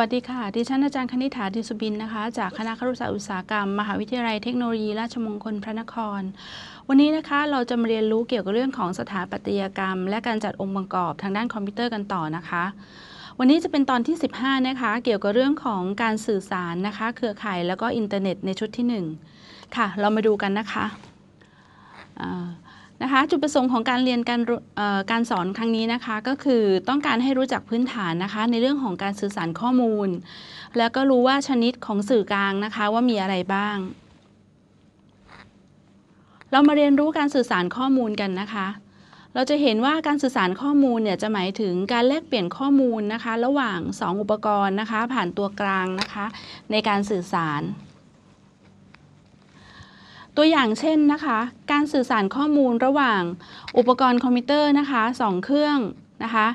วัสดีค่ะ ดิฉันอาจารย์คณิษฐาดิสุบินนะคะ จากคณะครุศาสตร์อุตสาหกรรม มหาวิทยาลัยเทคโนโลยี ราชมงคลพระนคร วันนี้นะคะ เราจะมาเรียนรู้เกี่ยวกับเรื่องของสถาปัตยกรรม และการจัดองค์ประกอบทางด้านคอมพิวเตอร์กันต่อนะคะ วันนี้จะเป็นตอนที่ 15 นะคะ เกี่ยวกับเรื่องของการสื่อสารนะคะเครือข่ายแล้วก็อินเทอร์เน็ตในชุดที่ 1 ค่ะ เรามาดูกันนะคะะนะคะจุดประสงค์ของการเรียนการการสอนครั้งนี้นะคะก็คือต้องการให้รู้จักพื้นฐานนะคะในเรื่องของการสื่อสารข้อมูล แล้วก็รู้ว่าชนิดของสื่อกลางนะคะว่ามีอะไรบ้าง เรามาเรียนรู้การสื่อสารข้อมูลกันนะคะ เราจะเห็นว่าการสื่อสารข้อมูลเนี่ยจะหมายถึงการแลกเปลี่ยนข้อมูลนะคะระหว่าง 2 อุปกรณ์นะคะผ่านตัวกลางนะคะในการสื่อสารตัวอย่างเช่นนะคะ การสื่อสารข้อมูลระหว่างอุปกรณ์คอมพิวเตอร์นะคะสองเครื่องนะคะ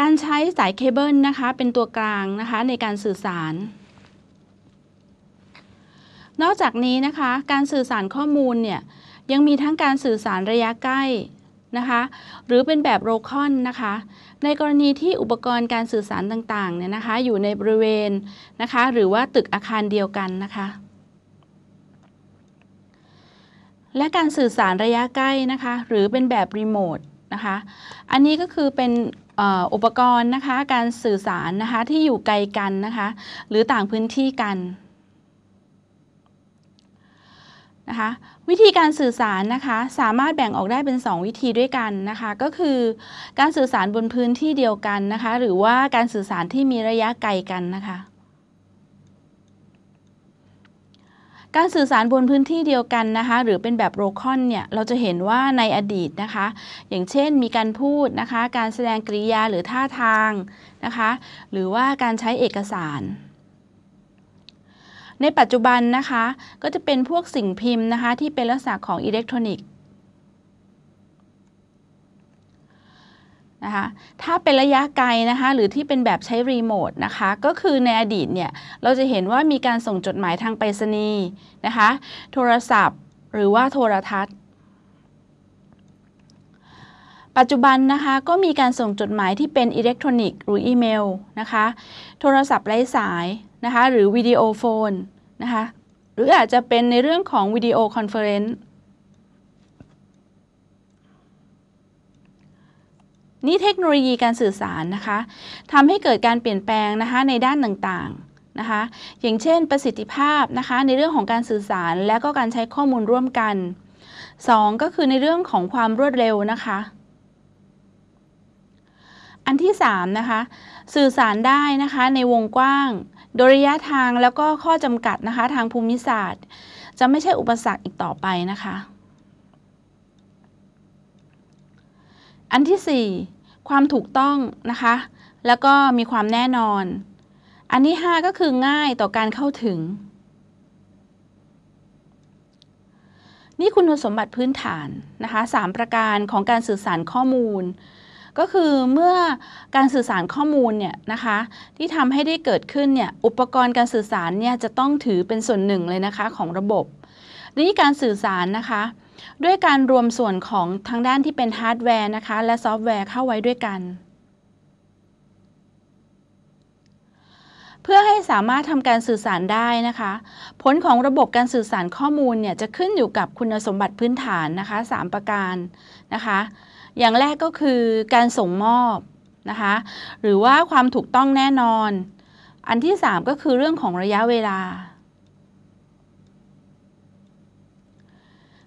การใช้สายเคเบิลนะคะ เป็นตัวกลางนะคะในการสื่อสาร นอกจากนี้นะคะการสื่อสารข้อมูลเนี่ยยังมีทั้งการสื่อสารระยะใกล้นะคะ หรือเป็นแบบโรคอนนะคะ ในกรณีที่อุปกรณ์การสื่อสารต่างๆเนี่ยนะคะ อยู่ในบริเวณนะคะ หรือว่าตึกอาคารเดียวกันนะคะและการสื่อสารระยะใกล้นะคะ หรือเป็นแบบรีโมทนะคะอันนี้ก็คือเป็นอุปกรณ์นะคะการสื่อสารนะคะที่อยู่ไกลกันนะคะหรือต่างพื้นที่กันนะคะวิธีการสื่อสารนะคะสามารถแบ่งออกได้เป็น 2 วิธีด้วยกันนะคะก็คือการสื่อสารบนพื้นที่เดียวกันนะคะหรือว่าการสื่อสารที่มีระยะไกลกันนะคะการสื่อสารบนพื้นที่เดียวกันนะคะหรือเป็นแบบโรคอนเนี่ยเราจะเห็นว่าในอดีตนะคะอย่างเช่นมีการพูดนะคะการแสดงกริยาหรือท่าทางนะคะหรือว่าการใช้เอกสาร ในปัจจุบันนะคะก็จะเป็นพวกสิ่งพิมพ์นะคะที่เป็นลักษณะของอิเล็กทรอนิกส์นะคะถ้าเป็นระยะไกลนะคะหรือที่เป็นแบบใช้รีโมทนะคะก็คือในอดีตเนี่ยเราจะเห็นว่ามีการส่งจดหมายทางไปรษณีย์นะคะโทรศัพท์หรือว่าโทรทัศน์ ปัจจุบันนะคะก็มีการส่งจดหมายที่เป็นอิเล็กทรอนิกส์หรืออีเมลนะคะโทรศัพท์ไร้สายนะคะหรือวิดีโอโฟนนะคะหรืออาจจะเป็นในเรื่องของวิดีโอคอนเฟอเรนซ์นี่ เทคโนโลยีการสื่อสารนะคะทำให้เกิดการเปลี่ยนแปลงนะคะในด้านต่างๆนะคะอย่างเช่นประสิทธิภาพนะคะในเรื่องของการสื่อสารและก็การใช้ข้อมูลร่วมกัน 2. ก็คือในเรื่องของความรวดเร็วนะคะ อันที่3นะคะสื่อสารได้นะคะในวงกว้างโดยระยะทางแล้วก็ข้อจำกัดนะคะทางภูมิศาสตร์ จะไม่ใช่อุปสรรคอีกต่อไปนะคะ อันที่ 4ความถูกต้องนะคะ แล้วก็มีความแน่นอน อันที่5ก็คือง่ายต่อการเข้าถึง นี่คุณสมบัติพื้นฐานนะคะ 3 ประการของการสื่อสารข้อมูล ก็คือเมื่อการสื่อสารข้อมูลเนี่ยนะคะ ที่ทำให้ได้เกิดขึ้นเนี่ย อุปกรณ์การสื่อสารเนี่ยจะต้องถือเป็นส่วนหนึ่งเลยนะคะของระบบ นี่การสื่อสารนะคะด้วยการรวมส่วนของทางด้านที่เป็นฮาร์ดแวร์นะคะและซอฟต์แวร์เข้าไว้ด้วยกัน เพื่อให้สามารถทำการสื่อสารได้นะคะ ผลของระบบการสื่อสารข้อมูลเนี่ยจะขึ้นอยู่กับคุณสมบัติพื้นฐานนะคะ3ประการนะคะอย่างแรกก็คือการส่งมอบนะคะหรือว่าความถูกต้องแน่นอน อันที่ 3 ก็คือเรื่องของระยะเวลา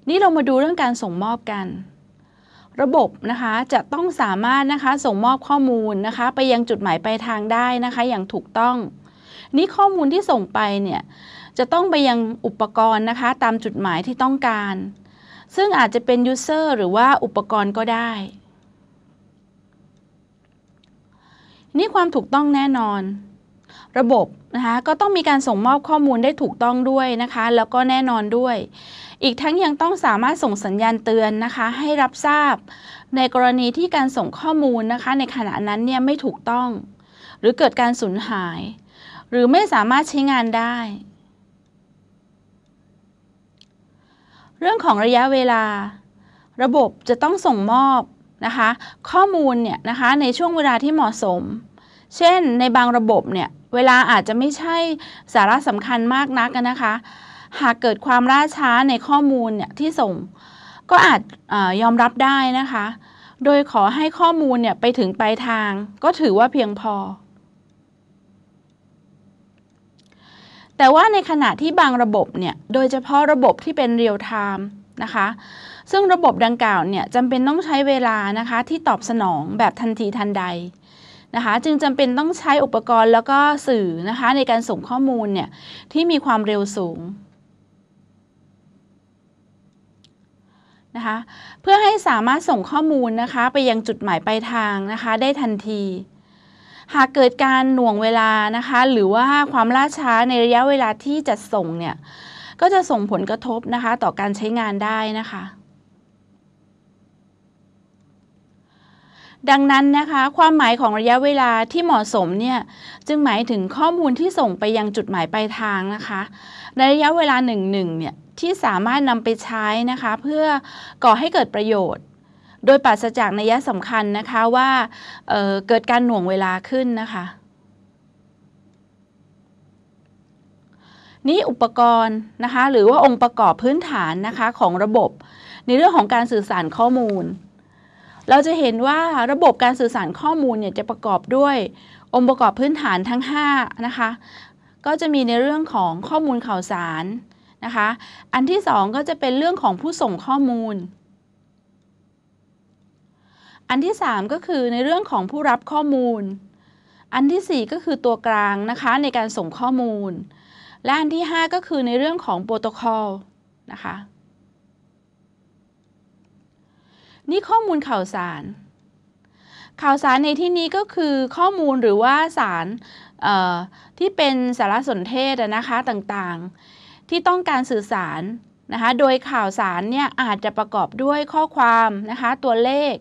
นี่เรามาดูเรื่องการส่งมอบกัน ระบบนะคะจะต้องสามารถนะคะส่งมอบข้อมูลนะคะ ไปยังจุดหมายปลายทางได้นะคะ อย่างถูกต้อง นี่ข้อมูลที่ส่งไปเนี่ยจะต้องไปยังอุปกรณ์นะคะ ตามจุดหมายที่ต้องการ ซึ่งอาจจะเป็นยูเซอร์หรือว่าอุปกรณ์ก็ได้ นี่ความถูกต้องแน่นอนระบบนะคะก็ต้องมีการส่งมอบข้อมูลได้ถูกต้องด้วยนะคะ แล้วก็แน่นอนด้วย อีกทั้งยังต้องสามารถส่งสัญญาณเตือนนะคะให้รับทราบในกรณีที่การส่งข้อมูลนะคะในขณะนั้นเนี่ยไม่ถูกต้อง หรือเกิดการสูญหาย หรือไม่สามารถใช้งานได้ เรื่องของระยะเวลา ระบบจะต้องส่งมอบนะคะข้อมูลเนี่ยนะคะในช่วงเวลาที่เหมาะสมเช่น ในบางระบบเนี่ยเวลาอาจจะไม่ใช่สาระสำคัญมากนักนะคะ หากเกิดความล่าช้าในข้อมูลเนี่ยที่ส่ง ก็อาจอยอมรับได้นะคะ โดยขอให้ข้อมูลเนี่ยไปถึงปลายทาง ก็ถือว่าเพียงพอ แต่ว่าในขณะที่บางระบบเนี่ยโดยเฉพาะระบบที่เป็นเรียลไทม์นะคะซึ่งระบบดังกล่าวเนี่ยจำเป็นต้องใช้เวลานะคะที่ตอบสนองแบบทันทีทันใดนะคะจึงจำเป็นต้องใช้อุปกรณ์แล้วก็สื่อนะคะในการส่งข้อมูลเนี่ยที่มีความเร็วสูงนะคะเพื่อให้สามารถส่งข้อมูลนะคะ ไปยังจุดหมายปลายทางนะคะ ได้ทันที หากเกิดการหน่วงเวลานะคะ หรือว่าความล่าช้าในระยะเวลาที่จัดส่งเนี่ยก็จะส่งผลกระทบนะคะ ต่อการใช้งานได้นะคะดังนั้นนะคะความหมายของระยะเวลาที่เหมาะสมเนี่ยจึงหมายถึงข้อมูลที่ส่งไปยังจุดหมายปลายทางนะคะ ในระยะเวลาหนึ่งหนึ่งเนี่ยที่สามารถนำไปใช้นะคะเพื่อก่อให้เกิดประโยชน์ โดยปราศจากนัยสำคัญนะคะว่าเเกิดการหน่วงเวลาขึ้นนะคะนี่อุปกรณ์นะคะหรือว่าองค์ประกอบพื้นฐานนะคะของระบบ ในเรื่องของการสื่อสารข้อมูลเราจะเห็นว่าระบบการสื่อสารข้อมูลเนี่ยจะประกอบด้วยองค์ประกอบพื้นฐานทั้ง5นะคะก็จะมีในเรื่องของข้อมูลข่าวสารนะคะ อันที่ 2ก็จะเป็นเรื่องของผู้ส่งข้อมูลอันที่ 3 ก็คือในเรื่องของผู้รับข้อมูล อันที่ 4 ก็คือตัวกลางนะคะในการส่งข้อมูลและอันที่ 5 ก็คือในเรื่องของโปรโตคอลนะคะนี่ข้อมูลข่าวสาร ข่าวสารในที่นี้ก็คือข้อมูลหรือว่าสารที่เป็นสารสนเทศนะคะต่างๆ ที่ต้องการสื่อสาร นะคะ โดยข่าวสารเนี่ยอาจจะประกอบด้วยข้อความ นะคะ ตัวเลข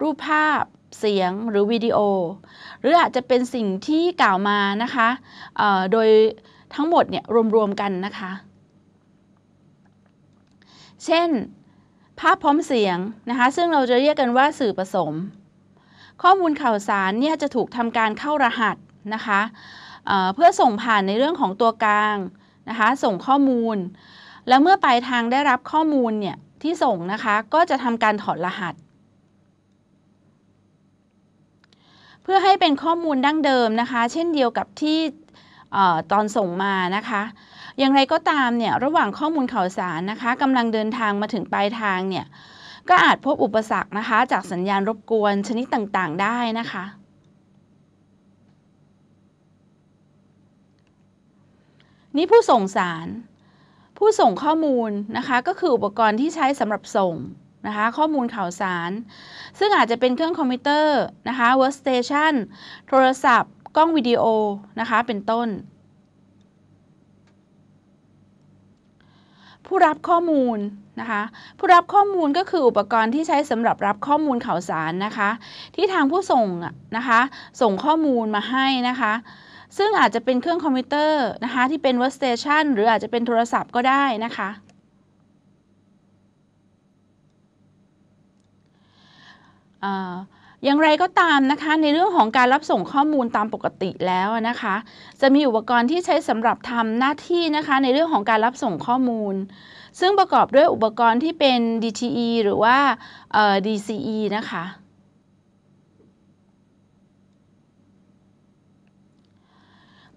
รูปภาพเสียงหรือวิดีโอ หรืออาจจะเป็นสิ่งที่กล่าวมานะคะโดยทั้งหมดเนี่ยรวมๆกันนะคะ เช่นภาพพร้อมเสียงนะคะ ซึ่งเราจะเรียกกันว่าสื่อผสม ข้อมูลข่าวสารเนี่ยจะถูกทำการเข้ารหัสนะคะเเพื่อส่งผ่านในเรื่องของตัวกลางนะคะ ส่งข้อมูล แล้วเมื่อปลายทางได้รับข้อมูลเนี่ยที่ส่งนะคะ ก็จะทำการถอดรหัส เพื่อให้เป็นข้อมูลดั้งเดิมนะคะ เช่นเดียวกับที่ตอนส่งมานะคะอย่างไรก็ตามเนี่ยระหว่างข้อมูลข่าวสารนะคะกำลังเดินทางมาถึงปลายทางเนี่ยก็อาจพบอุปสรรคนะคะจากสัญญาณรบกวนชนิดต่างๆ ได้นะคะนี่ผู้ส่งสาร ผู้ส่งข้อมูลนะคะก็คืออุปกรณ์ที่ใช้สำหรับส่งนะคะข้อมูลข่าวสาร ซึ่งอาจจะเป็นเครื่องคอมพิวเตอร์นะคะเวิร์สเตชันโทรศัพท์ กล้องวิดีโอนะคะเป็นต้นผู้รับข้อมูล นะคะ ผู้รับข้อมูลก็คืออุปกรณ์ที่ใช้สำหรับรับข้อมูลข่าวสารนะคะ ที่ทางผู้ส่งนะคะ ส่งข้อมูลมาให้นะคะ ซึ่งอาจจะเป็นเครื่องคอมพิวเตอร์นะคะที่เป็นเวิร์สเตชันหรืออาจจะเป็นโทรศัพท์ก็ได้นะคะอย่างไรก็ตามนะคะในเรื่องของการรับส่งข้อมูลตามปกติแล้วนะคะจะมีอุปกรณ์ที่ใช้สำหรับทำหน้าที่นะคะในเรื่องของการรับส่งข้อมูล ซึ่งประกอบด้วยอุปกรณ์ที่เป็น DTE หรือว่า DCE นะคะ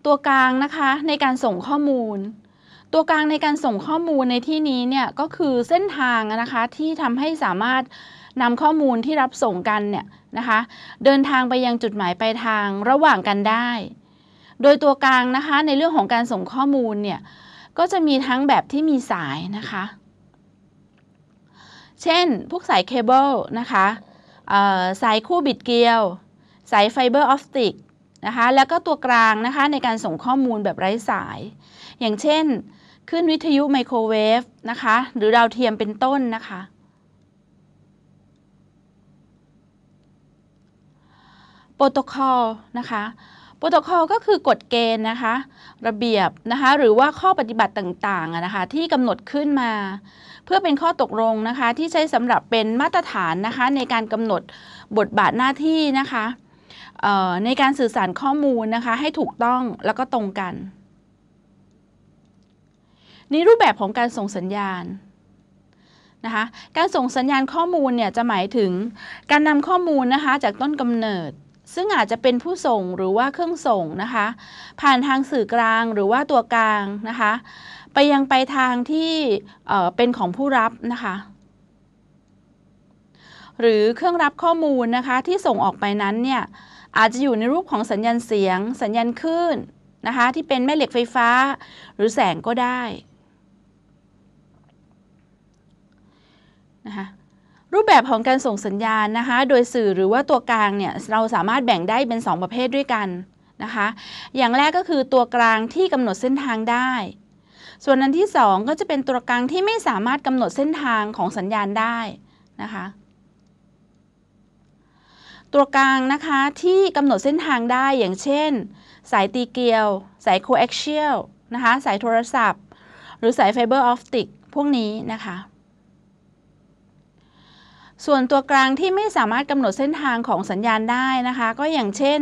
ตัวกลางนะคะในการส่งข้อมูล ตัวกลางในการส่งข้อมูลในที่นี้เนี่ยก็คือเส้นทางนะคะที่ทำให้สามารถนำข้อมูลที่รับส่งกันเนี่ยนะคะ เดินทางไปยังจุดหมายปลายทางระหว่างกันได้ โดยตัวกลางนะคะ ในเรื่องของการส่งข้อมูลเนี่ยก็จะมีทั้งแบบที่มีสายนะคะ เช่น พวกสายเคเบิลนะคะสายคู่บิดเกลียว สายไฟเบอร์ออปติกนะคะแล้วก็ตัวกลางนะคะในการส่งข้อมูลแบบไร้สาย อย่างเช่น ขึ้นวิทยุไมโครเวฟนะคะ หรือดาวเทียมเป็นต้นนะคะโตคอลนะคะ โปรโตคอลก็คือกฎเกณฑ์นะคะ ระเบียบนะคะ หรือว่าข้อปฏิบัติต่างๆนะคะ ที่กำหนดขึ้นมา เพื่อเป็นข้อตกลงนะคะ ที่ใช้สำหรับเป็นมาตรฐานนะคะในการกำหนดบทบาทหน้าที่นะคะในการสื่อสารข้อมูลนะคะให้ถูกต้องแล้วก็ตรงกันนี่รูปแบบของการส่งสัญญาณนะคะ การส่งสัญญาณข้อมูลเนี่ยจะหมายถึงการนำข้อมูลนะคะจากต้นกำเนิดซึ่งอาจจะเป็นผู้ส่งหรือว่าเครื่องส่งนะคะ ผ่านทางสื่อกลางหรือว่าตัวกลางนะคะ ไปยังไปทางที่เป็นของผู้รับนะคะ หรือเครื่องรับข้อมูลนะคะที่ส่งออกไปนั้นเนี่ยอาจจะอยู่ในรูปของสัญญาณเสียง สัญญาณคลื่นนะคะ ที่เป็นแม่เหล็กไฟฟ้าหรือแสงก็ได้ นะคะรูปแบบของการส่งสัญญาณนะคะ โดยสื่อหรือว่าตัวกลางเนี่ยเราสามารถแบ่งได้เป็น 2 ประเภทด้วยกันนะคะ อย่างแรกก็คือตัวกลางที่กำหนดเส้นทางได้ ส่วนอันที่ 2 ก็จะเป็นตัวกลางที่ไม่สามารถกำหนดเส้นทางของสัญญาณได้นะคะ ตัวกลางนะคะที่กำหนดเส้นทางได้อย่างเช่น สายตีเกลียวสายโคเอ็กเชียลนะคะสายโทรศัพท์ หรือสายไฟเบอร์ออฟติกพวกนี้นะคะส่วนตัวกลางที่ไม่สามารถกำหนดเส้นทางของสัญญาณได้นะคะ ก็อย่างเช่น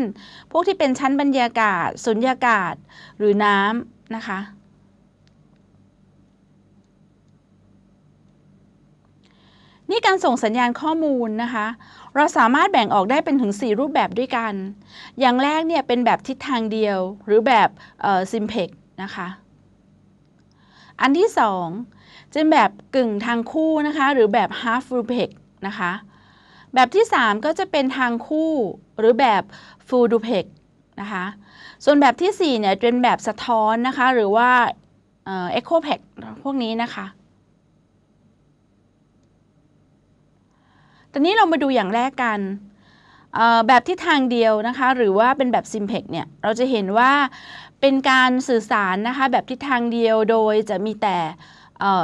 พวกที่เป็นชั้นบรรยากาศ สุญญากาศหรือน้ำนะคะนี่การส่งสัญญาณข้อมูลนะคะ เราสามารถแบ่งออกได้เป็นถึง 4 รูปแบบด้วยกัน อย่างแรกเนี่ยเป็นแบบทิศทางเดียวหรือแบบซิมเพกนะคะอันที่ 2 จะเป็นแบบกึ่งทางคู่นะคะหรือแบบ half r u p e กนะคะแบบที่ 3 ก็จะเป็นทางคู่หรือแบบ full duplex นะคะส่วนแบบที่4เนี่ยเป็นแบบสะท้อนนะคะหรือว่า echo pack พวกนี้นะคะตอนนี้เรามาดูอย่างแรกกัน แบบที่ทางเดียวนะคะหรือว่าเป็นแบบซิมเพกเนี่ยเราจะเห็นว่าเป็นการสื่อสารนะคะแบบที่ทางเดียวโดยจะมีแต่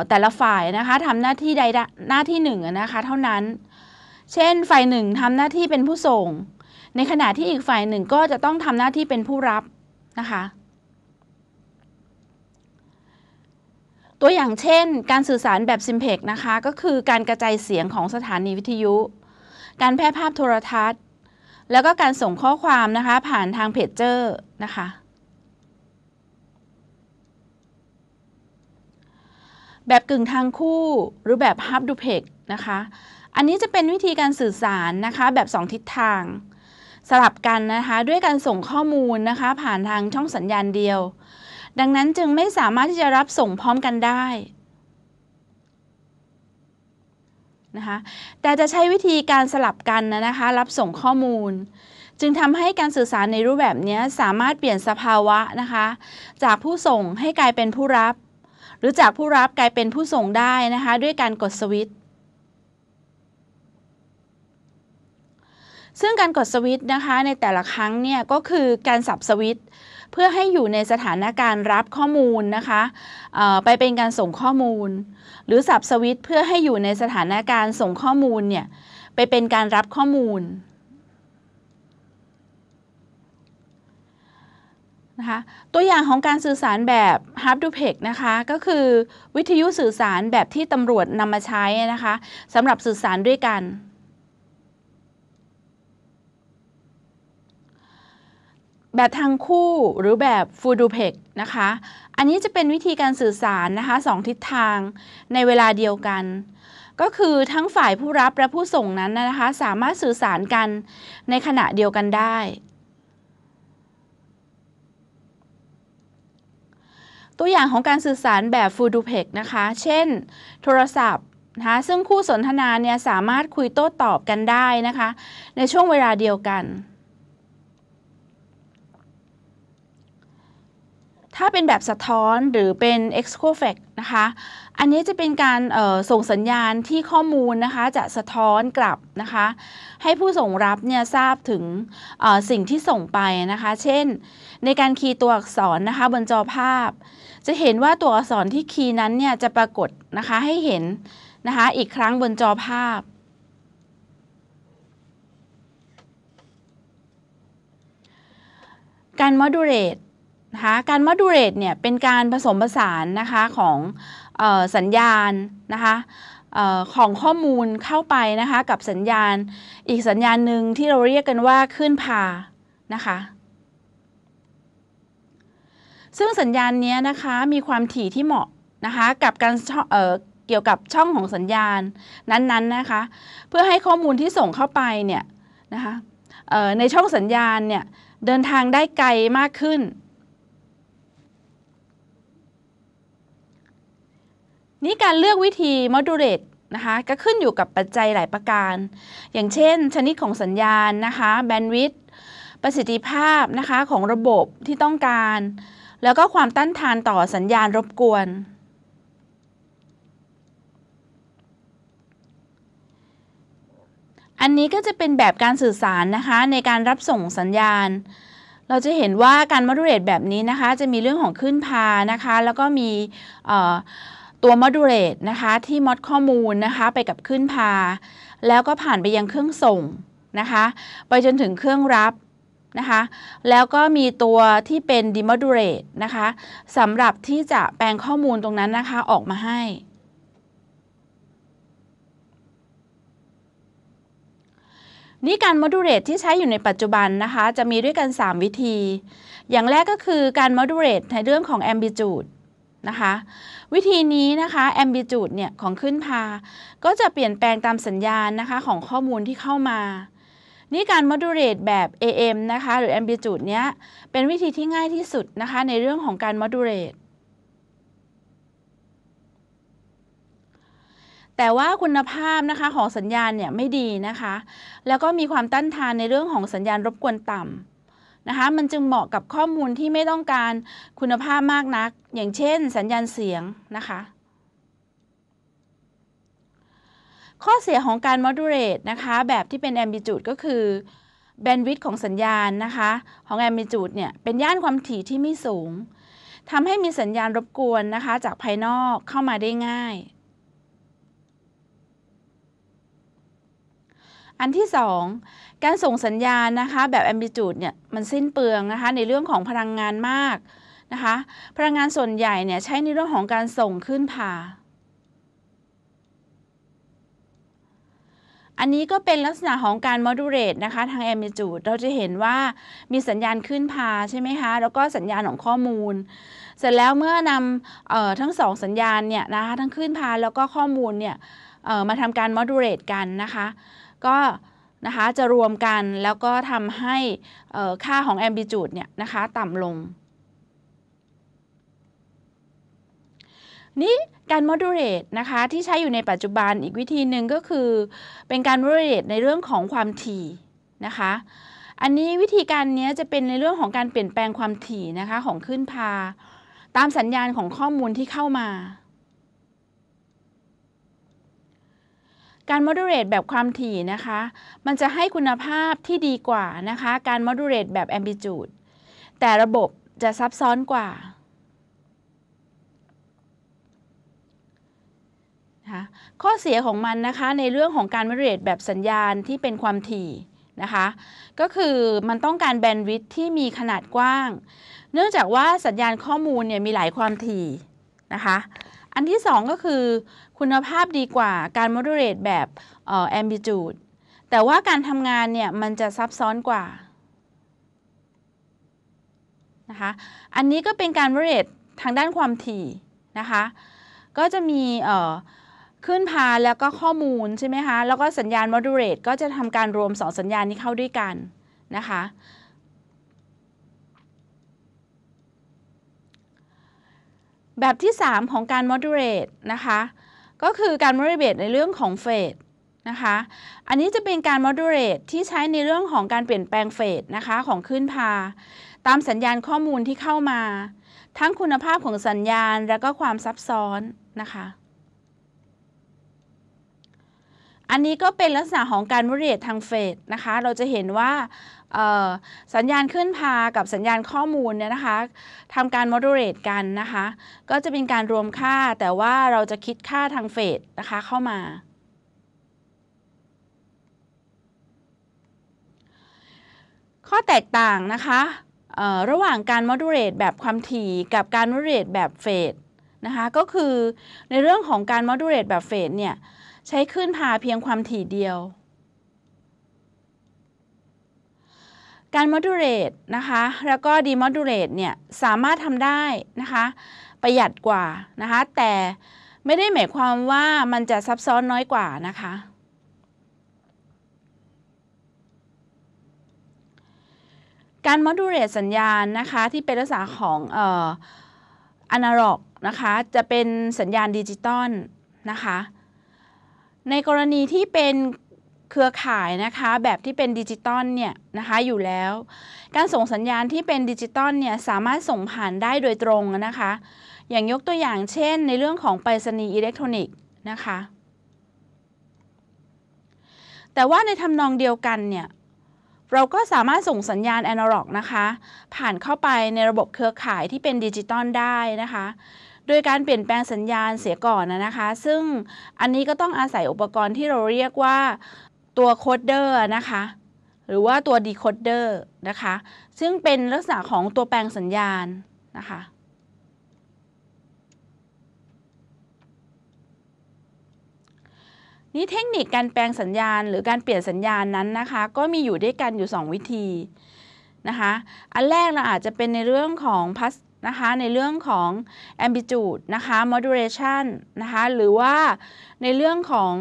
แต่ละฝ่ายนะคะทำหน้าที่ใดหน้าที่หนึ่งนะคะ เท่านั้น เช่น ฝ่ายหนึ่งทำหน้าที่เป็นผู้ส่ง ในขณะที่อีกฝ่ายหนึ่งก็จะต้องทำหน้าที่เป็นผู้รับนะคะ ตัวอย่างเช่น การสื่อสารแบบซิมเพกนะคะ ก็คือการกระจายเสียงของสถานีวิทยุ การแพร่ภาพโทรทัศน์ แล้วก็การส่งข้อความนะคะผ่านทางเพจเจอร์นะคะแบบกึ่งทางคู่หรือแบบฮับดูเพกนะคะ อันนี้จะเป็นวิธีการสื่อสารนะคะแบบ2ทิศทาง สลับกันนะคะด้วยการส่งข้อมูลนะคะผ่านทางช่องสัญญาณเดียว ดังนั้นจึงไม่สามารถที่จะรับส่งพร้อมกันได้นะคะแต่จะใช้วิธีการสลับกันนะคะรับส่งข้อมูล จึงทำให้การสื่อสารในรูปแบบนี้สามารถเปลี่ยนสภาวะนะคะจากผู้ส่งให้กลายเป็นผู้รับหรือจากผู้รับกลายเป็นผู้ส่งได้ นะคะ ด้วยการกดสวิตช์ซึ่งการกดสวิตช์นะคะ ในแต่ละครั้งเนี่ย ก็คือการสับสวิตช์เพื่อให้อยู่ในสถานการณ์รับข้อมูลนะคะไปเป็นการส่งข้อมูล หรือสับสวิตช์เพื่อให้อยู่ในสถานการณ์ส่งข้อมูลเนี่ย ไปเป็นการรับข้อมูลนะคะตัวอย่างของการสื่อสารแบบ h a r d to p e กนะคะก็คือวิทยุสื่อสารแบบที่ตำรวจนำมาใช้นะคะสำหรับสื่อสารด้วยกัน แบบทางคู่หรือแบบ f u ดูเพ p l นะคะอันนี้จะเป็นวิธีการสื่อสารนะคะสองทิศทางในเวลาเดียวกัน ก็คือทั้งฝ่ายผู้รับและผู้ส่งนั้นนะคะสามารถสื่อสารกันในขณะเดียวกันได้ตัวอย่างของการสื่อสารแบบฟูดูเพกนะคะ เช่น โทรศัพท์ นะคะ ซึ่งคู่สนทนาเนี่ยสามารถคุยโต้ตอบกันได้นะคะ ในช่วงเวลาเดียวกัน ถ้าเป็นแบบสะท้อนหรือเป็น e x c o f e c t นะคะ อันนี้จะเป็นการส่งสัญญาณที่ข้อมูลนะคะจะสะท้อนกลับนะคะ ให้ผู้ส่งรับเนี่ยทราบถึงสิ่งที่ส่งไปนะคะ เช่น ในการคีย์ตัวอักษรนะคะบนจอภาพจะเห็นว่าตัวอักษรที่คีย์นั้นเนี่ยจะปรากฏนะคะให้เห็นนะคะอีกครั้งบนจอภาพ การมอดูเลตนะคะการมอดูเลตเนี่ยเป็นการผสมผสานนะคะของออสัญญาณนะคะออของข้อมูลเข้าไปนะคะกับสัญญาณ อีกสัญญาณหนึ่งที่เราเรียกกันว่าขึ้นพานะคะซึ่งสัญญาณนี้นะคะมีความถี่ที่เหมาะนะคะกับการเเกี่ยวกับช่องของสัญญาณนั้นๆนนนะคะเพื่อให้ข้อมูลที่ส่งเข้าไปเนี่ยนะคะในช่องสัญญาณเนี่ยเดินทางได้ไกลมากขึ้น นี่การเลือกวิธี modulate นะคะก็ขึ้นอยู่กับปัจจัยหลายประการ อย่างเช่น ชนิดของสัญญาณนะคะ bandwidth ประสิทธิภาพนะคะของระบบที่ต้องการแล้วก็ความต้านทานต่อสัญญาณรบกวน อันนี้ก็จะเป็นแบบการสื่อสารนะคะในการรับส่งสัญญาณ เราจะเห็นว่าการมอดูเลตแบบนี้นะคะจะมีเรื่องของขึ้นพานะคะแล้วก็มีตัวมอดูเลตนะคะที่มอดข้อมูลนะคะไปกับขึ้นพาแล้วก็ผ่านไปยังเครื่องส่งนะคะ ไปจนถึงเครื่องรับนะคะแล้วก็มีตัวที่เป็น demodulate นะคะสำหรับที่จะแปลงข้อมูลตรงนั้นนะคะออกมาให้ นี่การ modulate ที่ใช้อยู่ในปัจจุบันนะคะจะมีด้วยกัน 3 วิธี อย่างแรกก็คือการ modulate ในเรื่องของ amplitude นะคะวิธีนี้นะคะแอมบิจูดเนี่ยของขึ้นพา ก็จะเปลี่ยนแปลงตามสัญญาณนะคะของข้อมูลที่เข้ามานี่การ modulate แบบ AM นะคะ หรือ amplitude เนี้ย เป็นวิธีที่ง่ายที่สุดนะคะ ในเรื่องของการ modulate แต่ว่าคุณภาพนะคะของสัญญาณเนี่ยไม่ดีนะคะ แล้วก็มีความต้านทานในเรื่องของสัญญาณรบกวนต่ำนะคะ มันจึงเหมาะกับข้อมูลที่ไม่ต้องการคุณภาพมากนัก อย่างเช่นสัญญาณเสียงนะคะข้อเสียของการ moderate นะคะแบบที่เป็น amplitude ก็คือ bandwidth ของสัญญาณนะคะของ amplitude เนี่ยเป็นย่านความถี่ที่ไม่สูงทำให้มีสัญญาณรบกวนนะคะจากภายนอกเข้ามาได้ง่าย อันที่ 2 การส่งสัญญาณนะคะ แบบ amplitude เนี่ยมันสิ้นเปลืองนะคะในเรื่องของพลังงานมากนะคะพลังงานส่วนใหญ่เนี่ยใช้ในเรื่องของการส่งขึ้นผ่าอันนี้ก็เป็นลักษณะของการ modulate นะคะ ทาง amplitude เราจะเห็นว่ามีสัญญาณขึ้นพา ใช่ไหมคะ แล้วก็สัญญาณของข้อมูล เสร็จแล้วเมื่อนำทั้งสองสัญญาณเนี่ยนะคะทั้งขึ้นพาแล้วก็ข้อมูลเนี่ยมาทำการ modulate กันนะคะ ก็นะคะจะรวมกันแล้วก็ทำให้ค่าของ amplitude เนี่ยนะคะ ต่ำลงนี้การ moderate นะคะ ที่ใช้อยู่ในปัจจุบันอีกวิธีหนึ่งก็คือ เป็นการ moderate ในเรื่องของความถี่นะคะ อันนี้วิธีการนี้จะเป็นในเรื่องของการเปลี่ยนแปลงความถี่นะคะของขึ้นพา ตามสัญญาณของข้อมูลที่เข้ามา การ moderate แบบความถี่นะคะ มันจะให้คุณภาพที่ดีกว่านะคะการ moderate แบบ amplitude แต่ระบบจะซับซ้อนกว่าะข้อเสียของมันนะคะในเรื่องของการมเรตแบบสัญญาณที่เป็นความถี่นะคะก็คือ มันต้องการแบนด์วิดท์ที่มีขนาดกว้าง เนื่องจากว่าสัญญาณข้อมูลเนี่ยมีหลายความถี่นะคะอันที่2ก็คือ คุณภาพดีกว่าการมดู e r a แบบแอมบิจูดแต่ว่าการทำงานเนี่ยมันจะซับซ้อนกว่านะคะอันนี้ก็เป็นการมดู e r a ทางด้านความถี่นะคะก็จะมีขึ้นพาแล้วก็ข้อมูลใช่ไหมคะแล้วก็สัญญาณ moderate ก็จะทำการรวม 2 สัญญาณนี้เข้าด้วยกันนะคะ แบบที่ 3 ของการ moderate นะคะ ก็คือการ moderate ในเรื่องของเฟสนะคะ อันนี้จะเป็นการ moderate ที่ใช้ในเรื่องของการเปลี่ยนแปลงเฟสนะคะของขึ้นพาตามสัญญาณข้อมูลที่เข้ามา ทั้งคุณภาพของสัญญาณและก็ความซับซ้อนนะคะอันนี้ก็เป็นลักษณะของการมูเรียทางเฟสนะคะ เราจะเห็นว่าสัญญาณขึ้นพากับสัญญาณข้อมูลเนี่ยนะคะทำการโมดูเรตกันนะคะก็จะเป็นการรวมค่าแต่ว่าเราจะคิดค่าทางเฟสนะคะเข้ามาข้อแตกต่างนะคะระหว่างการมอดูเลตแบบความถี่กับการมอดูเลตแบบเฟสนะคะก็คือในเรื่องของการมอดูเลตแบบเฟสเนี่ยใช้คลื่นพาเพียงความถี่เดียว การ modulate นะคะ แล้วก็ demodulate เนี่ยสามารถทำได้นะคะประหยัดกว่านะคะ แต่ไม่ได้หมายความว่ามันจะซับซ้อนน้อยกว่านะคะ การ modulate สัญญาณนะคะที่เป็นลักษณะของอออนาล็อกนะคะ จะเป็นสัญญาณดิจิตอลนะคะในกรณีที่เป็นเครือข่ายนะคะแบบที่เป็นดิจิตอลเนี่ยนะคะอยู่แล้ว การส่งสัญญาณที่เป็นดิจิตอลเนี่ยสามารถส่งผ่านได้โดยตรงนะคะอย่างยกตัวอย่างเช่นในเรื่องของไปรษณีย์อิเล็กทรอนิกส์นะคะ แต่ว่าในทำนองเดียวกันเนี่ยเราก็สามารถส่งสัญญาณแอนะล็อกนะคะผ่านเข้าไปในระบบเครือข่ายที่เป็นดิจิตอลได้นะคะโดยการเปลี่ยนแปลงสัญญาณเสียก่อน นะคะ ซึ่ง อันนี้ก็ต้องอาศัยอุปกรณ์ที่เราเรียกว่าตัวโคดเดอร์นะคะ หรือว่าตัวดีโคดเดอร์นะคะ ซึ่งเป็นลักษณะของตัวแปลงสัญญาณนะคะนี่เทคนิคการแปลงสัญญาณหรือการเปลี่ยนสัญญาณนั้นนะคะก็มีอยู่ด้วยกันอยู่ 2 วิธีนะคะอันแรกเราอาจจะเป็นในเรื่องของพัสนะคะในเรื่องของ ambitude นะคะ moderation นะคะหรือว่าในเรื่องของ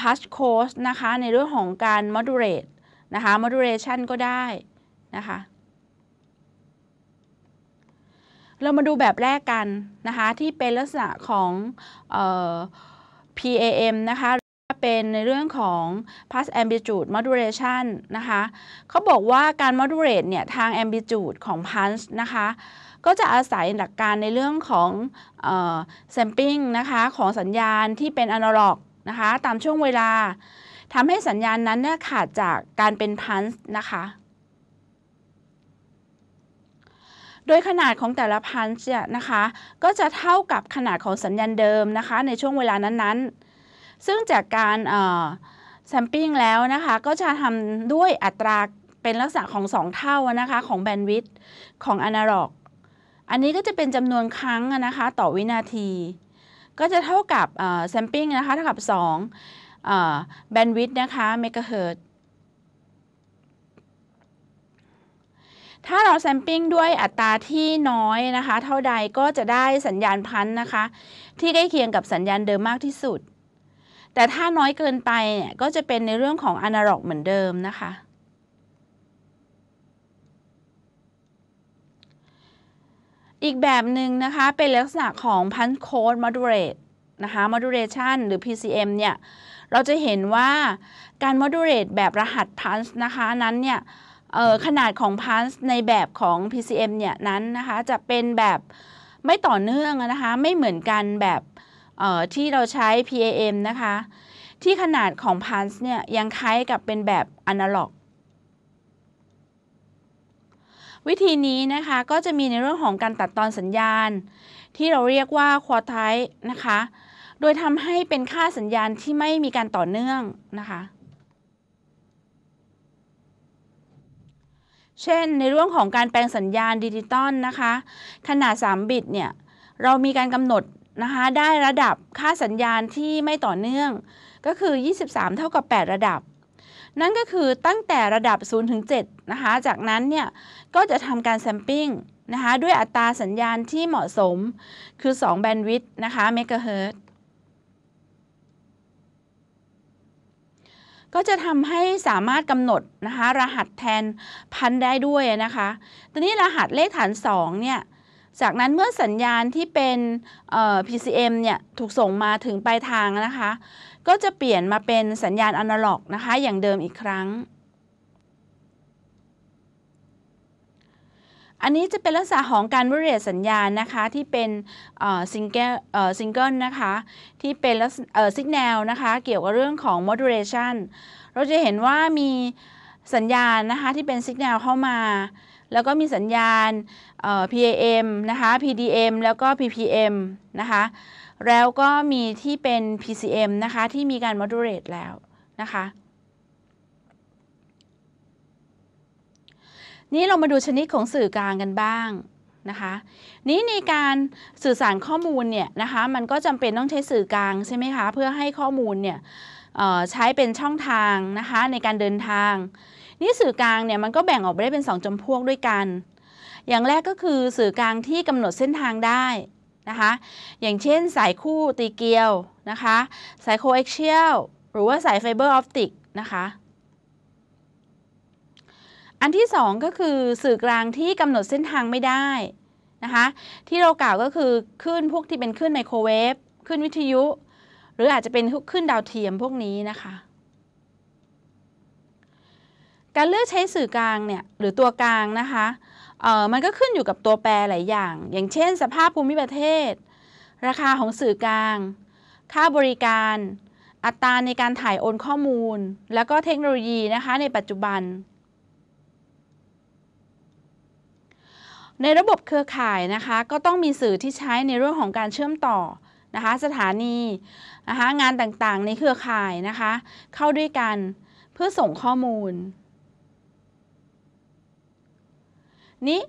past course นะคะในเรื่องของการ moderate นะคะ moderation ก็ได้นะคะเรามาดูแบบแรกกันนะคะที่เป็นลักษณะของ PAM นะคะเป็นในเรื่องของ past amplitude modulation นะคะเขาบอกว่าการ modulate เนี่ยทาง amplitude ของ p u n c e นะคะก็จะอาศัยหลักการในเรื่องของแซมปิ้งนะคะของสัญญาณที่เป็นอนาล็อกนะคะตามช่วงเวลาทำให้สัญญาณนั้นเนี่ยขาดจากการเป็นพันส์นะคะโดยขนาดของแต่ละพันธ์เนะคะก็จะเท่ากับขนาดของสัญญาณเดิมนะคะในช่วงเวลานั้นๆ ซึ่งจากการแซมปิ้งแล้วนะคะก็จะทำด้วยอัตราเป็นลักษณะของ 2 เท่านะคะของแบนด์วิดต์ของอนาล็อกอันนี้ก็จะเป็นจำนวนครั้งนะคะต่อวินาที ก็จะเท่ากับแซมปิ้งนะคะเท่ากับ2แบนด์วิดต์นะคะเมกะเฮิรตถ้าเราแซมปิ้งด้วยอัตราที่น้อยนะคะ เท่าใดก็จะได้สัญญาณพันนะคะ ที่ใกล้เคียงกับสัญญาณเดิมมากที่สุด แต่ถ้าน้อยเกินไปเนี่ยก็จะเป็นในเรื่องของอนาล็อกเหมือนเดิมนะคะอีกแบบหนึ่งนะคะเป็นลักษณะของพันโค c o d ด m o d e r นะคะมอดูเลชันหรือ PCM เนี่ย เราจะเห็นว่าการมอดูเลตแบบรหัสพัน c ์นะคะนั้นเนี่ยขนาดของพันธ์ในแบบของ PCM เนี่ยนั้นนะคะจะเป็นแบบ ไม่ต่อเนื่องนะคะไม่เหมือนกันแบบที่เราใช้ PAM นะคะ ที่ขนาดของพันธ์เนี่ยยังคล้ายกับเป็นแบบอนาล็อกวิธีนี้นะคะก็จะมีในเรื่องของการตัดตอนสัญญาณ ที่เราเรียกว่าควอไทป์นะคะโดยทำให้เป็นค่าสัญญาณที่ไม่มีการต่อเนื่องนะคะเช่นในเรื่องของการแปลงสัญญาณดิจิตอลนะคะขนาด3บิตเนี่ยเรามีการกำหนดนะคะได้ระดับค่าสัญญาณที่ไม่ต่อเนื่อง ก็คือ 23 เท่ากับ 8 ระดับนั่นก็คือตั้งแต่ระดับ0ถึง7นะคะ จากนั้นเนี่ยก็จะทำการแซมปิ้งนะคะด้วยอัตราสัญญาณที่เหมาะสมคือ2แบนด์วิดต์นะคะเมกะเฮิร์ตก็จะทำให้สามารถกำหนดนะคะรหัสแทนพันได้ด้วยนะคะตอนนี้รหัสเลขฐาน2เนี่ย จากนั้นเมื่อสัญญาณที่เป็น PCM เนี่ยถูกส่งมาถึงปลายทางนะคะก็จะเปลี่ยนมาเป็นสัญญาณอนาล็อกนะคะ อย่างเดิมอีกครั้ง อันนี้จะเป็นลักษณะของการวิเรสัญญาณนะคะที่เป็นซิงเกิลซิงเกิลนะคะที่เป็นสัญญาณนะคะเกี่ยวกับเรื่องของ m o d ูล a t i o n เราจะเห็นว่ามีสัญญาณนะคะที่เป็นสัญญาณเข้ามา แล้วก็มีสัญญาณ PAM นะคะ PDM แล้วก็ PPM นะคะแล้วก็มีที่เป็น PCM นะคะ ที่มีการ moderate แล้ว นะคะ นี่เรามาดูชนิดของสื่อกลางกันบ้างนะคะ นี้ในการสื่อสารข้อมูลเนี่ยนะคะมันก็จำเป็นต้องใช้สื่อกลางใช่ไหมคะเพื่อให้ข้อมูลเนี่ยใช้เป็นช่องทางนะคะในการเดินทาง นี่สื่อกลางเนี่ยมันก็แบ่งออกไปได้เป็น 2 จำพวกด้วยกัน อย่างแรกก็คือสื่อกลางที่กำหนดเส้นทางได้นะคะอย่างเช่น สายคู่ตีเกลียวนะคะสายโคเอ็กเชียลหรือว่าสายไฟเบอร์ออปติกนะคะ อันที่ 2 ก็คือสื่อกลางที่กำหนดเส้นทางไม่ได้นะคะที่เรากล่าวก็คือขึ้นพวกที่เป็นขึ้นไมโครเวฟขึ้นวิทยุ หรืออาจจะเป็นขึ้นดาวเทียมพวกนี้นะคะ การเลือกใช้สื่อกลางเนี่ยหรือตัวกลางนะคะเออมันก็ขึ้นอยู่กับตัวแปรหลายอย่าง อย่างเช่น สภาพภูมิประเทศ ราคาของสื่อกลาง ค่าบริการ อัตราในการถ่ายโอนข้อมูล แล้วก็เทคโนโลยีนะคะในปัจจุบัน ในระบบเครือข่ายนะคะก็ต้องมีสื่อที่ใช้ในเรื่องของการเชื่อมต่อนะคะสถานีนะคะงานต่างๆในเครือข่ายนะคะเข้าด้วยกันเพื่อส่งข้อมูลนี่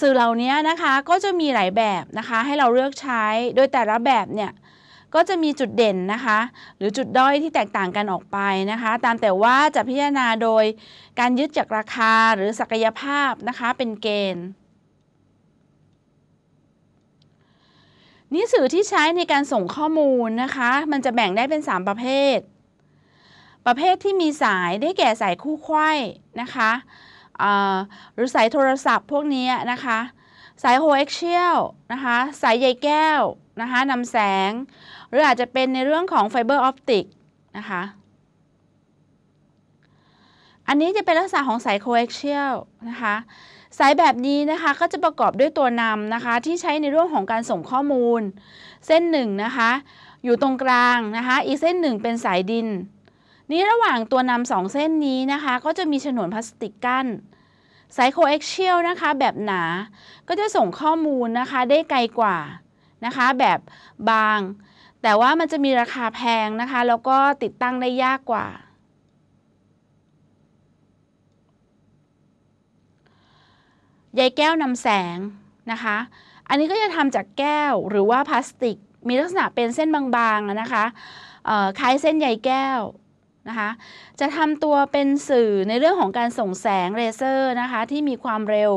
สื่อเหล่านี้นะคะก็จะมีหลายแบบนะคะ ให้เราเลือกใช้ โดยแต่ละแบบเนี่ยก็จะมีจุดเด่นนะคะ หรือจุดด้อยที่แตกต่างกันออกไปนะคะ ตามแต่ว่าจะพิจารณาโดยการยึดจากราคาหรือศักยภาพนะคะ เป็นเกณฑ์นี่สื่อที่ใช้ในการส่งข้อมูลนะคะ มันจะแบ่งได้เป็น 3 ประเภท ประเภทที่มีสายได้แก่สายคู่ไขว้นะคะหรือสายโทรศัพท์พวกนี้นะคะ สายโฮเอ็กเชียลนะคะ สายใยแก้วนะคะนำแสง หรืออาจจะเป็นในเรื่องของไฟเบอร์ออปติกนะคะ อันนี้จะเป็นลักษณะของสายโคเอ็กเชียลนะคะ สายแบบนี้นะคะ ก็จะประกอบด้วยตัวนำนะคะ ที่ใช้ในเรื่องของการส่งข้อมูล เส้นหนึ่งนะคะ อยู่ตรงกลางนะคะ อีกเส้นหนึ่งเป็นสายดิน นี้ระหว่างตัวนำสองเส้นนี้นะคะ ก็จะมีฉนวนพลาสติกกั้นไซโคเอ็กเชียลนะคะแบบหนาก็จะส่งข้อมูลนะคะได้ไกลกว่านะคะแบบบาง แต่ว่ามันจะมีราคาแพงนะคะแล้วก็ติดตั้งได้ยากกว่าใยแก้วนำแสงนะคะอันนี้ก็จะทำจากแก้วหรือว่าพลาสติกมีลักษณะเป็นเส้นบางๆนะคะคล้ายเส้นใยแก้วนะคะ จะทำตัวเป็นสื่อในเรื่องของการส่งแสงเลเซอร์นะคะที่มีความเร็ว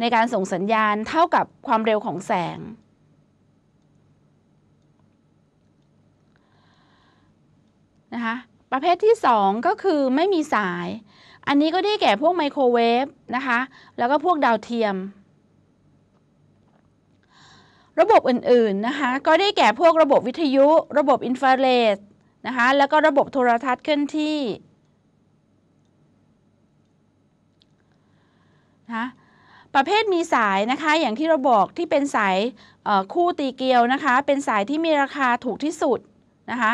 ในการส่งสัญญาณเท่ากับความเร็วของแสงนะคะประเภทที่ 2 ก็คือไม่มีสาย อันนี้ก็ได้แก่พวกไมโครเวฟนะคะแล้วก็พวกดาวเทียม ระบบอื่นๆนะคะก็ได้แก่พวกระบบวิทยุระบบอินฟราเรดนะคะแล้วก็ระบบโทรทัศน์เคลื่อนที่นะประเภทมีสายนะคะอย่างที่เราบอก ที่เป็นสายคู่ตีเกลียวนะคะเป็นสายที่มีราคาถูกที่สุดนะคะ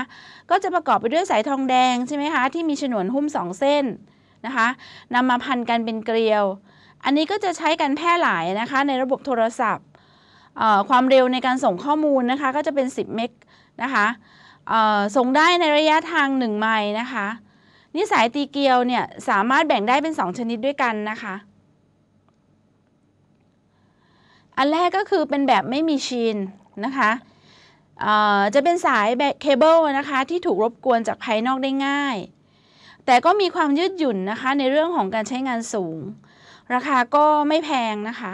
ก็จะประกอบไปด้วยสายทองแดงใช่ไหมคะที่มีฉนวนหุ้ม 2 เส้นนะคะนำมาพันกันเป็นเกลียว อันนี้ก็จะใช้กันแพร่หลายนะคะในระบบโทรศัพท์ ความเร็วในการส่งข้อมูลนะคะก็จะเป็น 10 เมกนะคะส่งได้ในระยะทาง1ไมล์นะคะ นิสัยตีเกียวเนี่ยสามารถแบ่งได้เป็น 2 ชนิดด้วยกันนะคะ อันแรกก็คือเป็นแบบไม่มีชีนนะคะจะเป็นสายเคเบิลนะคะที่ถูกรบกวนจากภายนอกได้ง่าย แต่ก็มีความยืดหยุ่นนะคะในเรื่องของการใช้งานสูง ราคาก็ไม่แพงนะคะ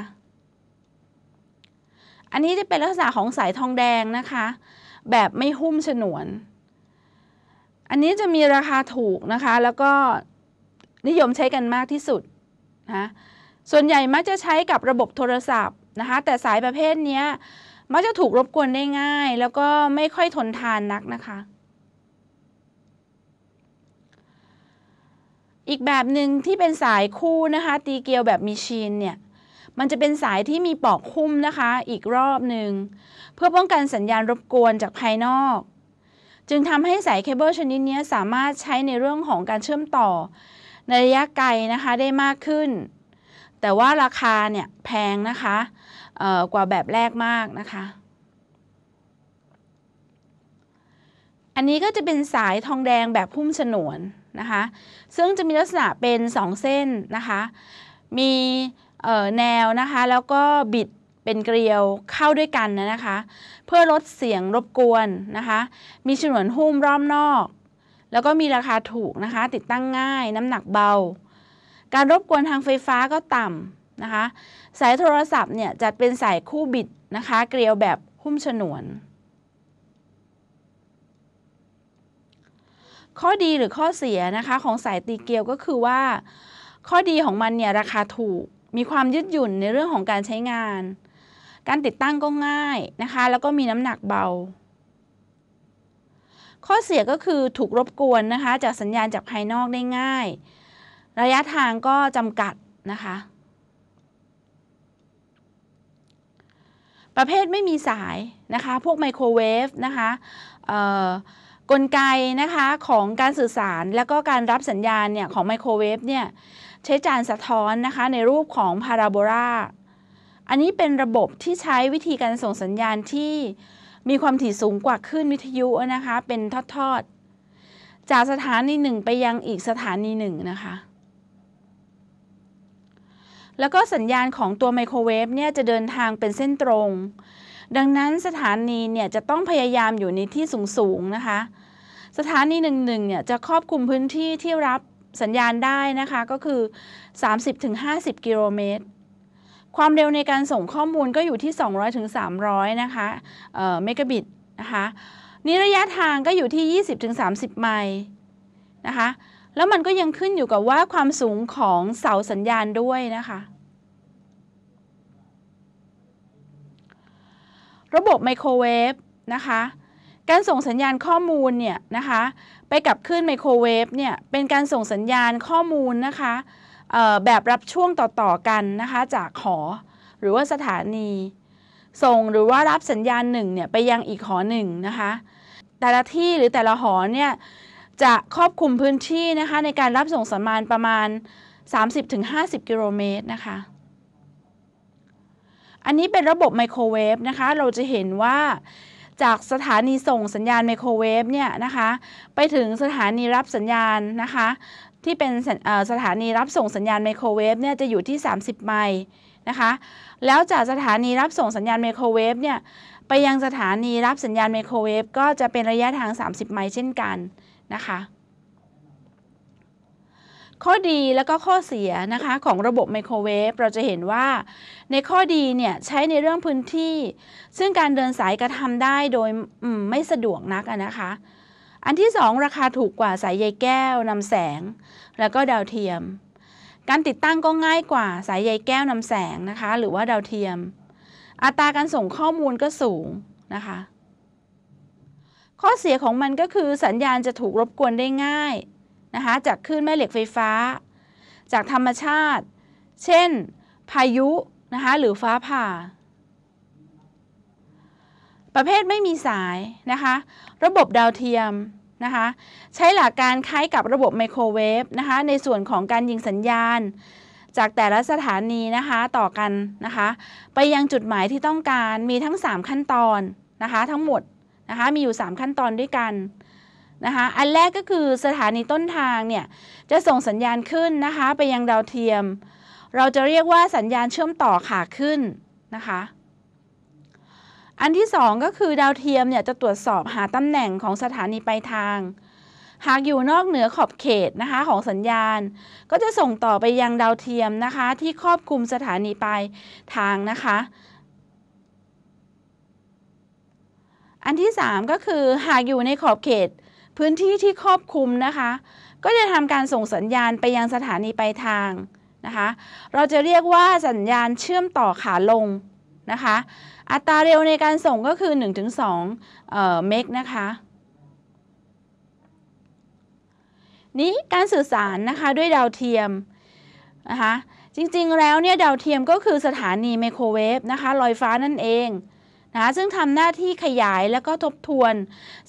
อันนี้จะเป็นลักษณะของสายทองแดงนะคะแบบ ไม่หุ้ม ฉนวน อันนี้จะมีราคาถูก นะคะ แล้วก็ นิยมใช้กันมากที่สุด นะ ส่วนใหญ่มักจะใช้กับระบบโทรศัพท์นะคะ แต่สายประเภทนี้มัก จะถูกรบกวนได้ง่าย แล้วก็ไม่ค่อยทนทาน นัก นะคะ อีกแบบหนึ่งที่เป็นสายคู่ นะคะ ตีเกียวแบบมีชีนเนี่ยมันจะเป็นสายที่มีปอกคุ้มนะคะอีกรอบหนึ่งเพื่อป้องกันสัญญาณรบกวนจากภายนอก จึงทำให้สายเคเบิลชนิดนี้สามารถใช้ในเรื่องของการเชื่อมต่อในระยะไกลนะคะได้มากขึ้น แต่ว่าราคาเนี่ยแพงนะคะกว่าแบบแรกมากนะคะ อันนี้ก็จะเป็นสายทองแดงแบบพุ่มฉนวนนะคะ ซึ่งจะมีลักษณะเป็น2เส้นนะคะมีแนวนะคะแล้วก็บิดเป็นเกลียวเข้าด้วยกันนะคะเพื่อลดเสียงรบกวนนะคะมีฉนวนหุ้มรอบนอก แล้วก็มีราคาถูกนะคะติดตั้งง่ายน้ำหนักเบา การรบกวนทางไฟฟ้าก็ต่ำนะคะสายโทรศัพท์เนี่ยจัดเป็นสายคู่บิดนะคะเกลียวแบบหุ้มฉนวน ข้อดีหรือข้อเสียนะคะของสายตีเกลียวก็คือว่า ข้อดีของมันเนี่ยราคาถูกมีความยืดหยุ่นในเรื่องของการใช้งาน การติดตั้งก็ง่ายนะคะ แล้วก็มีน้ำหนักเบา ข้อเสียก็คือถูกรบกวนนะคะจากสัญญาณจากภายนอกได้ง่าย ระยะทางก็จำกัดนะคะ ประเภทไม่มีสายนะคะ พวกไมโครเวฟนะคะกลไกนะคะของการสื่อสารและก็การรับสัญญาณเนี่ยของไมโครเวฟเนี่ยใช้จานสะท้อนนะคะในรูปของพาราโบลาอันนี้เป็นระบบที่ใช้วิธีการส่งสัญญาณที่มีความถี่สูงกว่าคลื่นวิทยุนะคะเป็นทอด ๆ จากสถานีหนึ่งไปยังอีกสถานีหนึ่งนะคะแล้วก็สัญญาณของตัวไมโครเวฟเนี่ยจะเดินทางเป็นเส้นตรง ดังนั้นสถานีเนี่ยจะต้องพยายามอยู่ในที่สูงๆนะคะสถานีหนึ่งๆเนี่ยจะครอบคลุมพื้นที่ที่รับสัญญาณได้นะคะ ก็คือ 30-50 กิโลเมตร ความเร็วในการส่งข้อมูลก็อยู่ที่ 200-300 นะคะ เมกะบิต นะคะนี่ระยะทางก็อยู่ที่ 20-30ไมล์นะคะ แล้วมันก็ยังขึ้นอยู่กับว่าความสูงของเสาสัญญาณด้วยนะคะ ระบบไมโครเวฟ นะคะ การส่งสัญญาณข้อมูลเนี่ยนะคะไปกับคลื่นไมโครเวฟเนี่ยเป็นการส่งสัญญาณข้อมูลนะคะแบบรับช่วงต่อๆกันนะคะจากหอหรือว่าสถานี ส่งหรือว่ารับสัญญาณหนึ่งเนี่ยไปยังอีกหอหนึ่งนะคะแต่ละที่หรือแต่ละหอเนี่ยจะครอบคลุมพื้นที่นะคะในการรับส่งสัญญาณประมาณ 30-50 กิโลเมตรนะคะอันนี้เป็นระบบไมโครเวฟนะคะเราจะเห็นว่าจากสถานีส่งสัญญาณไมโครเวฟเนี่ยนะคะไปถึงสถานีรับสัญญาณนะคะ ที่เป็นสถานีรับส่งสัญญาณไมโครเวฟเนี่ยจะอยู่ที่ 30 ไมล์นะคะ แล้วจากสถานีรับส่งสัญญาณไมโครเวฟเนี่ยไปยังสถานีรับสัญญาณไมโครเวฟก็จะเป็นระยะทาง 30ไมล์เช่นกันนะคะข้อดีและก็ข้อเสียนะคะของระบบไมโครเวฟ เราจะเห็นว่า ในข้อดีเนี่ยใช้ในเรื่องพื้นที่ ซึ่งการเดินสายกระทำได้โดยไม่สะดวกนักนะคะ อันที่สองราคาถูกกว่าสายใยแก้วนำแสง แล้วก็ดาวเทียม การติดตั้งก็ง่ายกว่า สายใยแก้วนำแสงนะคะหรือว่าดาวเทียม อัตราการส่งข้อมูลก็สูงนะคะ ข้อเสียของมันก็คือสัญญาณจะถูกรบกวนได้ง่ายนะคะจากคลื่นแม่เหล็กไฟฟ้า จากธรรมชาติ เช่น พายุนะคะหรือฟ้าผ่า ประเภทไม่มีสายนะคะระบบดาวเทียมนะคะใช้หลักการคล้ายกับระบบไมโครเวฟนะคะในส่วนของการยิงสัญญาณ จากแต่ละสถานีนะคะต่อกันนะคะไปยังจุดหมายที่ต้องการมีทั้ง 3 ขั้นตอนนะคะทั้งหมดนะคะมีอยู่ 3 ขั้นตอนด้วยกันนะคะอันแรกก็คือสถานีต้นทางเนี่ยจะส่งสัญญาณขึ้นนะคะไปยังดาวเทียม เราจะเรียกว่าสัญญาณเชื่อมต่อขาขึ้นนะคะ อันที่ 2 ก็คือดาวเทียมเนี่ยจะตรวจสอบหาตำแหน่งของสถานีปลายทาง หากอยู่นอกเหนือขอบเขตนะคะของสัญญาณ ก็จะส่งต่อไปยังดาวเทียมนะคะที่ครอบคลุมสถานีปลายทางนะคะ อันที่ 3 ก็คือหากอยู่ในขอบเขตพื้นที่ที่ครอบคลุมนะคะ ก็จะทำการส่งสัญญาณไปยังสถานีปลายทางนะคะ เราจะเรียกว่าสัญญาณเชื่อมต่อขาลงนะคะ อัตราเร็วในการส่งก็คือ1-2เเมกนะคะ นี้การสื่อสารนะคะ ด้วยดาวเทียมนะคะจริงๆแล้วเนี่ยดาวเทียมก็คือสถานีไมโครเวฟนะคะ ลอยฟ้านั่นเองนะะซึ่งทำหน้าที่ขยายและก็ทบทวน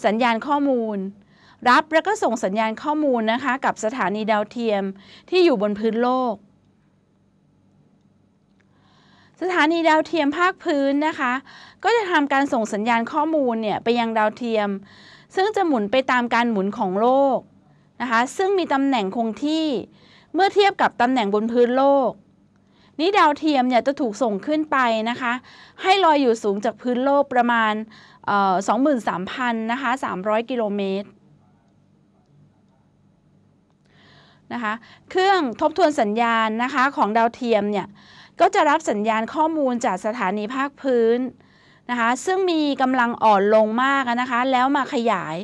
สัญญาณข้อมูลรับและก็ส่งสัญญาณข้อมูลนะคะกับสถานีดาวเทียมที่อยู่บนพื้นโลก สถานีดาวเทียมภาคพื้นนะคะ ก็จะทำการส่งสัญญาณข้อมูลเนี่ยไปยังดาวเทียม ซึ่งจะหมุนไปตามการหมุนของโลกนะคะซึ่งมีตำแหน่งคงที่เมื่อเทียบกับตำแหน่งบนพื้นโลกนี้ดาวเทียมเนี่ยจะถูกส่งขึ้นไปนะคะ ให้ลอยอยู่สูงจากพื้นโลกประมาณ23,000นะคะ300 กิโลเมตระคะ เครื่องทบทวนสัญญาณ นะคะของดาวเทียมเนี่ยก็จะรับสัญญาณข้อมูลจากสถานีภาคพื้นนะคะซึ่งมีกำลังอ่อนลงมากนะคะแล้วมาขยาย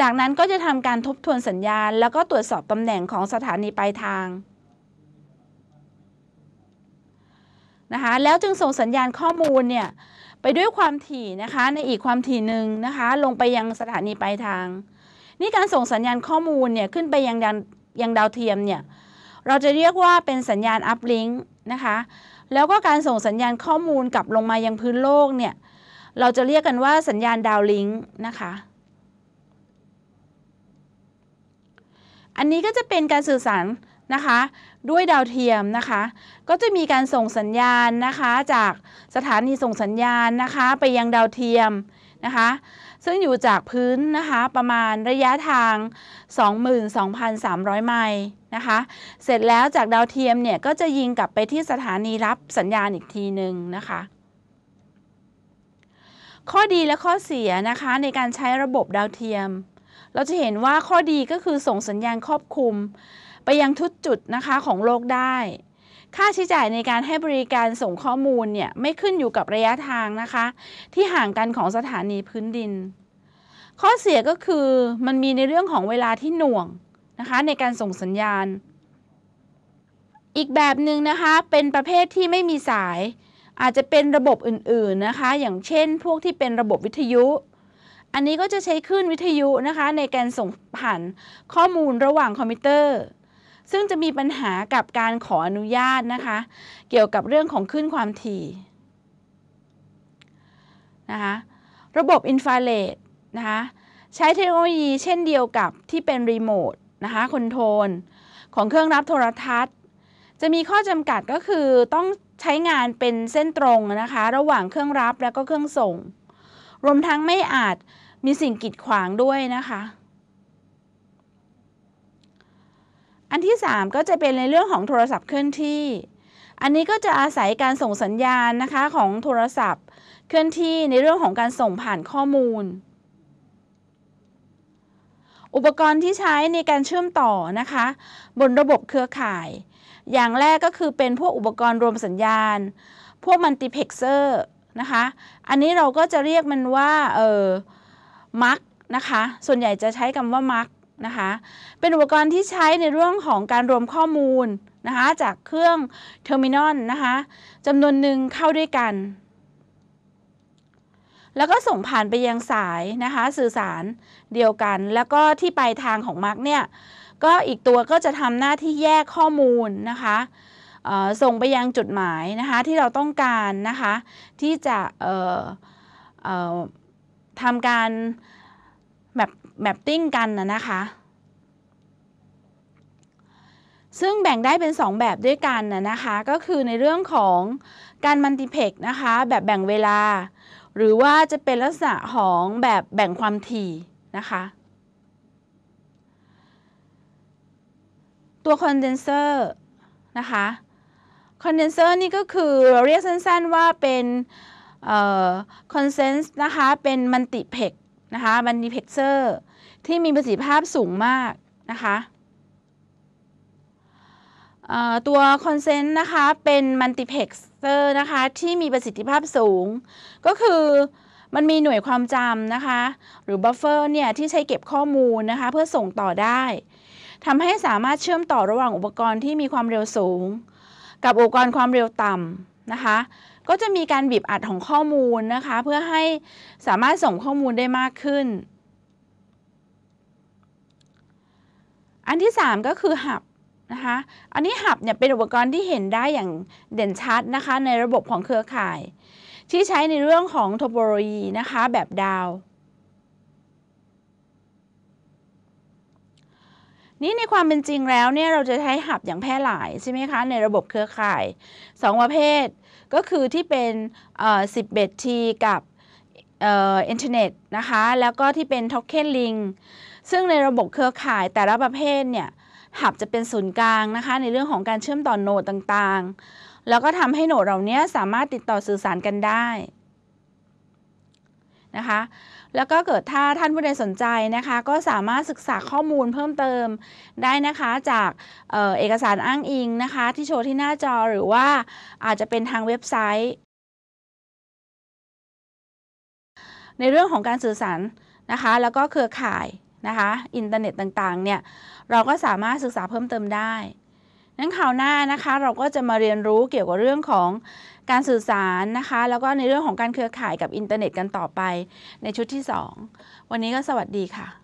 จากนั้นก็จะทำการทบทวนสัญญาณ แล้วก็ตรวจสอบตำแหน่งของสถานีปลายทางนะคะแล้วจึงส่งสัญญาณข้อมูลเนี่ยไปด้วยความถี่นะคะในอีกความถี่หนึ่งนะคะลงไปยังสถานีปลายทางนี่การส่งสัญญาณข้อมูลเนี่ยขึ้นไปยังยังดาวเทียมเนี่ย เราจะเรียกว่าเป็นสัญญาณอัพลิงก์นะคะ แล้วก็การส่งสัญญาณข้อมูลกลับลงมายังพื้นโลกเนี่ย เราจะเรียกกันว่าสัญญาณดาวลิงก์นะคะ อันนี้ก็จะเป็นการสื่อสารนะคะ ด้วยดาวเทียมนะคะ ก็จะมีการส่งสัญญาณนะคะ จากสถานีส่งสัญญาณนะคะ ไปยังดาวเทียมนะคะซึ่งอยู่จากพื้นนะคะ ประมาณระยะทาง 22,300 ไมล์นะคะ เสร็จแล้วจากดาวเทียมเนี่ย ก็จะยิงกลับไปที่สถานีรับสัญญาณอีกทีหนึ่งนะคะ ข้อดีและข้อเสียนะคะ ในการใช้ระบบดาวเทียม เราจะเห็นว่าข้อดีก็คือส่งสัญญาณครอบคลุม ไปยังทุกจุดนะคะ ของโลกได้ค่าใช้จ่ายในการให้บริการส่งข้อมูลเนี่ยไม่ขึ้นอยู่กับระยะทางนะคะที่ห่างกันของสถานีพื้นดิน ข้อเสียก็คือมันมีในเรื่องของเวลาที่หน่วงนะคะในการส่งสัญญาณ อีกแบบหนึ่งนะคะ เป็นประเภทที่ไม่มีสาย อาจจะเป็นระบบอื่นๆนะคะ อย่างเช่น พวกที่เป็นระบบวิทยุ อันนี้ก็จะใช้คลื่นวิทยุนะคะในการส่งผ่านข้อมูลระหว่างคอมพิวเตอร์ซึ่งจะมีปัญหากับการขออนุญาตนะคะ เกี่ยวกับเรื่องของขึ้นความถี่นะคะ ระบบอินฟราเรดนะคะ ใช้เทคโนโลยีเช่นเดียวกับที่เป็นรีโมทนะคะ คอนโทรลของเครื่องรับโทรทัศน์ จะมีข้อจำกัดก็คือต้องใช้งานเป็นเส้นตรงนะคะ ระหว่างเครื่องรับและก็เครื่องส่ง รวมทั้งไม่อาจมีสิ่งกีดขวางด้วยนะคะอันที่ 3 ก็จะเป็นในเรื่องของโทรศัพท์เคลื่อนที่ อันนี้ก็จะอาศัยการส่งสัญญาณนะคะของโทรศัพท์เคลื่อนที่ในเรื่องของการส่งผ่านข้อมูล อุปกรณ์ที่ใช้ในการเชื่อมต่อนะคะบนระบบเครือข่าย อย่างแรกก็คือเป็นพวกอุปกรณ์รวมสัญญาณ พวกมัลติเพ็กเซอร์นะคะ อันนี้เราก็จะเรียกมันว่าเออมักนะคะ ส่วนใหญ่จะใช้คำว่ามักนะคะเป็นอุปกรณ์ที่ใช้ในเรื่องของการรวมข้อมูลนะคะจากเครื่องเทอร์มินอลนะคะจำนวนหนึ่งเข้าด้วยกัน แล้วก็ส่งผ่านไปยังสายนะคะสื่อสารเดียวกัน แล้วก็ที่ปลายทางของมาร์กเนี่ยก็อีกตัวก็จะทำหน้าที่แยกข้อมูลนะคะส่งไปยังจุดหมายนะคะที่เราต้องการนะคะที่จะทำการแมปติ้งกันนะนะคะ ซึ่งแบ่งได้เป็น 2 แบบด้วยกันนะนะคะก็คือในเรื่องของการมัลติเพกนะคะแบบแบ่งเวลา หรือว่าจะเป็นลักษณะของแบบแบ่งความถี่นะคะตัวคอนเดนเซอร์นะคะคอนเดนเซอร์นี่ก็คือเราเรียกสั้นๆว่าเป็นคอนเซนส์นะคะเป็นมันติเพกนะคะมันดีเพกเซอร์ที่มีประสิทธิภาพสูงมากนะคะตัวคอนเซนต์นะคะเป็นมัลติเพ็กเซอร์นะคะที่มีประสิทธิภาพสูง ก็คือมันมีหน่วยความจำนะคะหรือบัฟเฟอร์เนี่ยที่ใช้เก็บข้อมูลนะคะเพื่อส่งต่อได้ทำให้สามารถเชื่อมต่อระหว่างอุปกรณ์ที่มีความเร็วสูง กับอุปกรณ์ความเร็วต่ำนะคะก็จะมีการบีบอัดของข้อมูลนะคะ เพื่อให้สามารถส่งข้อมูลได้มากขึ้น อันที่ 3 ก็คือหับนะคะ อันนี้หับเนี่ยเป็นอุปกรณ์ที่เห็นได้อย่างเด่นชัดนะคะในระบบของเครือข่าย ที่ใช้ในเรื่องของโทโปโลยีนะคะ แบบดาวนี่ในความเป็นจริงแล้วเนี่ยเราจะใช้หับอย่างแพร่หลายใช่ไหมคะในระบบเครือข่าย 2 ประเภทก็คือที่เป็นสิบเบทีกับเอินเทอร์เน็ตนะคะแล้วก็ที่เป็นท็อกเคนลิงซึ่งในระบบเครือข่ายแต่ละประเภทเนี่ยหับจะเป็นศูนย์กลางนะคะในเรื่องของการเชื่อมต่อโนดต่าง ๆ แล้วก็ทำให้โนดเหล่านี้สามารถติดต่อสื่อสารกันได้นะคะแล้วก็เกิดถ้าท่านผู้ใดสนใจนะคะก็สามารถศึกษาข้อมูลเพิ่มเติมได้นะคะจากเออเอกสารอ้างอิงนะคะที่โชว์ที่หน้าจอหรือว่าอาจจะเป็นทางเว็บไซต์ ในเรื่องของการสื่อสารนะคะแล้วก็เครือข่ายนะคะอินเทอร์เน็ตต่างๆเนี่ยเราก็สามารถศึกษาเพิ่มเติมได้นั้นข่าวหน้านะคะเราก็จะมาเรียนรู้เกี่ยวกับเรื่องของการสื่อสารนะคะ แล้วก็ในเรื่องของการเครือข่ายกับอินเทอร์เน็ตกันต่อไปในชุดที่ 2 วันนี้ก็สวัสดีค่ะ